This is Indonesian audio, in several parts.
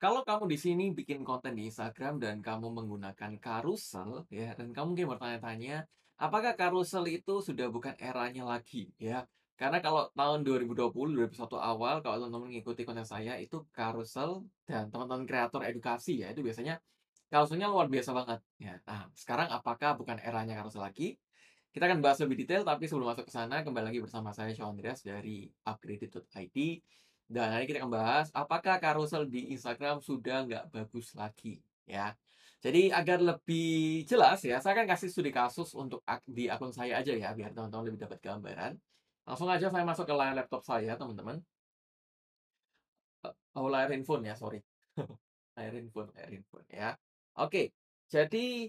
Kalau kamu di sini bikin konten di Instagram dan kamu menggunakan carousel ya, dan kamu mungkin bertanya-tanya, apakah carousel itu sudah bukan eranya lagi, ya? Karena kalau tahun 2020, 2021 awal, kalau teman-teman mengikuti konten saya, itu carousel dan teman-teman kreator edukasi, ya, itu biasanya carouselnya luar biasa banget. Ya, nah, sekarang apakah bukan eranya carousel lagi? Kita akan bahas lebih detail, tapi sebelum masuk ke sana, kembali lagi bersama saya, Sean Andreas dari upgraded.id. Dan hari ini kita akan bahas apakah carousel di Instagram sudah nggak bagus lagi ya. Jadi agar lebih jelas ya, saya akan kasih studi kasus untuk di akun saya aja ya, biar teman-teman lebih dapat gambaran. Langsung aja saya masuk ke layar laptop saya, teman-teman. Eh, oh, layar handphone ya, sorry. layar handphone, layar handphone ya. Oke, jadi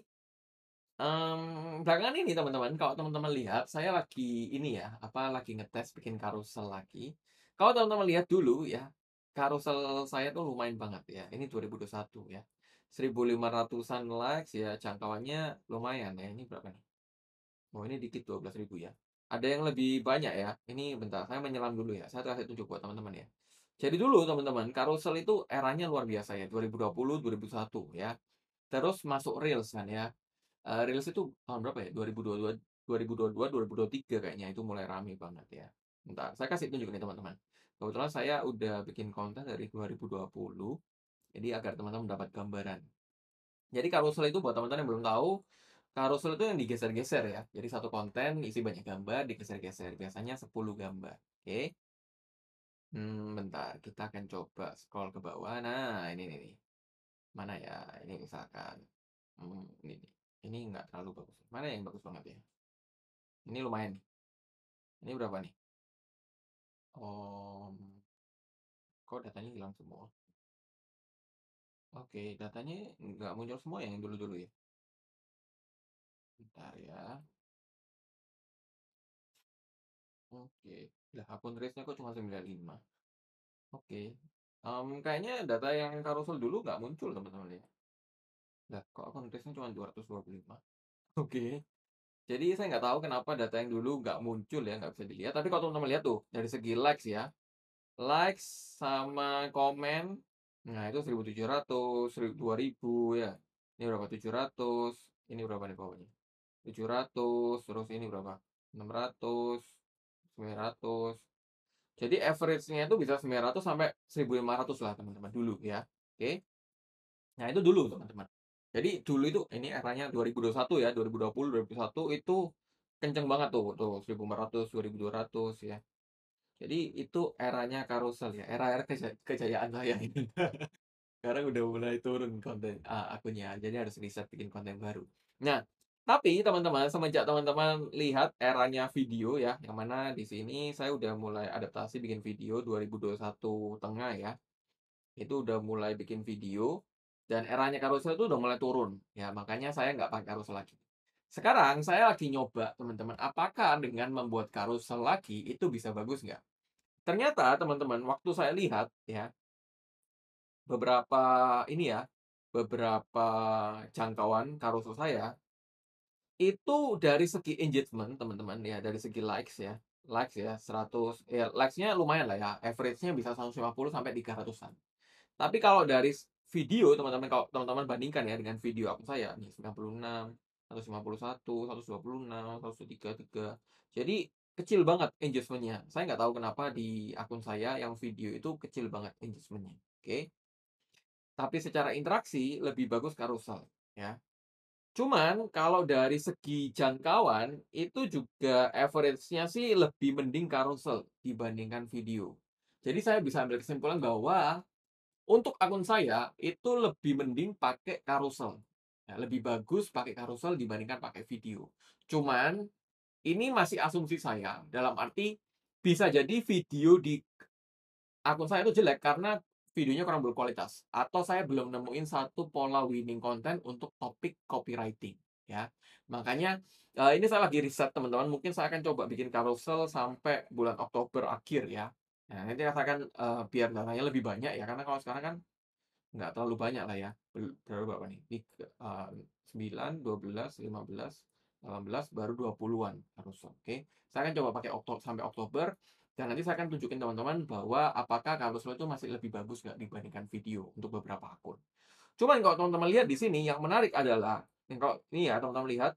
um, belakangan ini teman-teman, kalau teman-teman lihat, saya lagi ini ya, apa lagi ngetes bikin carousel lagi. Kalau teman-teman lihat dulu ya, karusel saya tuh lumayan banget ya. Ini 2021 ya. 1500-an likes ya, jangkauannya lumayan ya. Ini berapa nih? Oh, ini dikit 12.000 ya. Ada yang lebih banyak ya. Ini bentar, saya menyelam dulu ya. Saya kasih tunjuk buat teman-teman ya. Jadi dulu teman-teman, karusel itu eranya luar biasa ya. 2020, 2021 ya. Terus masuk Reels kan ya. Eh, reels itu tahun berapa ya? 2022, 2022, 2023 kayaknya itu mulai rame banget ya. Bentar, saya kasih tunjuk nih teman-teman. Kebetulan saya udah bikin konten dari 2020, jadi agar teman-teman dapat gambaran. Jadi soal itu buat teman-teman yang belum tahu, soal itu yang digeser-geser ya. Jadi satu konten isi banyak gambar, digeser-geser. Biasanya 10 gambar. Oke. Okay. Hmm, bentar, kita akan coba scroll ke bawah. Nah, ini nih. Mana ya? Ini misalkan. Hmm, ini nih. Ini nggak terlalu bagus. Mana yang bagus banget ya? Ini lumayan. Ini berapa nih? Oh, kok datanya hilang semua? Oke, datanya nggak muncul semua ya yang dulu-dulu ya? Bentar ya. Oke, lah akun race nya kok cuma 95. Oke, um, kayaknya data yang carousel dulu nggak muncul teman-teman ya? Lah, kok akun race nya cuma 225? Oke. Jadi saya nggak tahu kenapa data yang dulu nggak muncul ya, nggak bisa dilihat. Tapi kalau teman-teman lihat tuh, dari segi likes ya. Likes sama komen, nah itu 1700, 2000 ya. Ini berapa? 700, ini berapa nih bawahnya? 700, terus ini berapa? 600, 900. Jadi average-nya itu bisa 900 sampai 1500 lah teman-teman dulu ya. Oke. Okay. Nah, itu dulu teman-teman. Jadi dulu itu ini eranya 2021 ya, 2020, 2021 itu kenceng banget tuh, tuh 1400, 2200 ya. Jadi itu eranya karusel ya, era-era keja kejayaan saya ini. Sekarang udah mulai turun konten ah, akunnya, jadi harus riset bikin konten baru. Nah, tapi teman-teman semenjak teman-teman lihat eranya video ya, yang mana di sini saya udah mulai adaptasi bikin video 2021 tengah ya. Itu udah mulai bikin video dan eranya carousel itu udah mulai turun. Ya, makanya saya nggak pakai carousel lagi. Sekarang saya lagi nyoba, teman-teman, apakah dengan membuat carousel lagi itu bisa bagus nggak? Ternyata, teman-teman, waktu saya lihat ya, beberapa ini ya, beberapa jangkauan carousel saya, itu dari segi engagement, teman-teman, ya, dari segi likes ya, likes ya 100 ya likesnya lumayan lah ya average-nya bisa 150 sampai 300-an. Tapi kalau dari video teman-teman kalau teman-teman bandingkan ya dengan video akun saya nih 96 151 126 133 jadi kecil banget engagementnya saya nggak tahu kenapa di akun saya yang video itu kecil banget engagementnya oke okay? tapi secara interaksi lebih bagus carousel ya Cuman kalau dari segi jangkauan itu juga average-nya sih lebih mending carousel dibandingkan video. Jadi saya bisa ambil kesimpulan bahwa untuk akun saya itu lebih mending pakai carousel. Ya, lebih bagus pakai carousel dibandingkan pakai video. Cuman ini masih asumsi saya dalam arti bisa jadi video di akun saya itu jelek karena videonya kurang berkualitas atau saya belum nemuin satu pola winning content untuk topik copywriting ya makanya eh, ini saya lagi riset teman-teman mungkin saya akan coba bikin carousel sampai bulan Oktober akhir ya Ya, nanti katakan, uh, biar dananya lebih banyak ya, karena kalau sekarang kan nggak terlalu banyak lah ya. Terlalu baru berapa nih? dua uh, 9, 12, 15, 18, baru 20-an harus, oke. Saya akan coba pakai Okto sampai Oktober dan nanti saya akan tunjukin teman-teman bahwa apakah kalau itu masih lebih bagus nggak dibandingkan video untuk beberapa akun. Cuman kalau teman-teman lihat di sini yang menarik adalah, yang kalau ini ya teman-teman lihat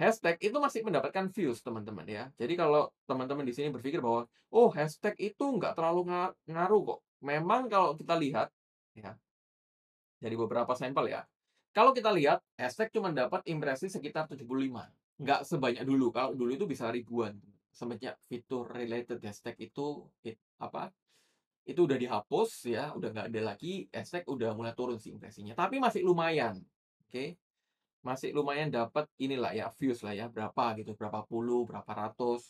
hashtag itu masih mendapatkan views teman-teman ya. Jadi kalau teman-teman di sini berpikir bahwa oh hashtag itu nggak terlalu ngaruh kok. Memang kalau kita lihat ya dari beberapa sampel ya. Kalau kita lihat hashtag cuma dapat impresi sekitar 75. Nggak sebanyak dulu. Kalau dulu itu bisa ribuan. Semenjak fitur related hashtag itu it, apa itu udah dihapus ya, udah nggak ada lagi. Hashtag udah mulai turun sih impresinya. Tapi masih lumayan. Oke. Okay? masih lumayan dapat inilah ya views lah ya berapa gitu berapa puluh berapa ratus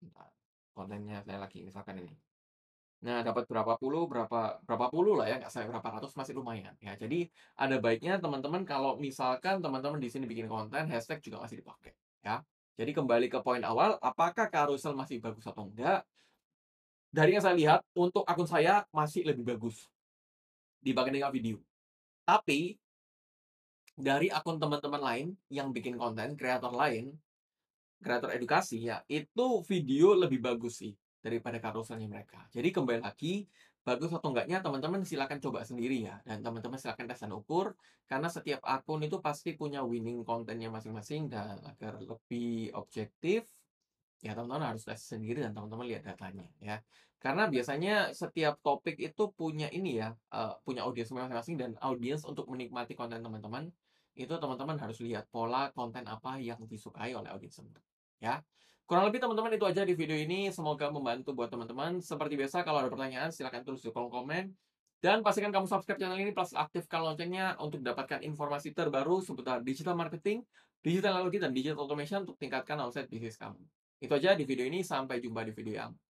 Bentar, kontennya saya lagi misalkan ini nah dapat berapa puluh berapa berapa puluh lah ya nggak saya berapa ratus masih lumayan ya jadi ada baiknya teman-teman kalau misalkan teman-teman di sini bikin konten hashtag juga masih dipakai ya jadi kembali ke poin awal apakah carousel masih bagus atau enggak dari yang saya lihat untuk akun saya masih lebih bagus dibandingkan video tapi dari akun teman-teman lain yang bikin konten, kreator lain, kreator edukasi ya, itu video lebih bagus sih daripada karosannya mereka. Jadi kembali lagi, bagus atau enggaknya teman-teman silahkan coba sendiri ya. Dan teman-teman silahkan tes dan ukur, karena setiap akun itu pasti punya winning kontennya masing-masing dan agar lebih objektif, ya teman-teman harus tes sendiri dan teman-teman lihat datanya ya karena biasanya setiap topik itu punya ini ya uh, punya audiens masing-masing dan audiens untuk menikmati konten teman-teman itu teman-teman harus lihat pola konten apa yang disukai oleh audiens ya kurang lebih teman-teman itu aja di video ini semoga membantu buat teman-teman seperti biasa kalau ada pertanyaan silahkan tulis di kolom komen dan pastikan kamu subscribe channel ini plus aktifkan loncengnya untuk dapatkan informasi terbaru seputar digital marketing, digital analogi dan digital automation untuk tingkatkan omset bisnis kamu. Itu aja di video ini, sampai jumpa di video yang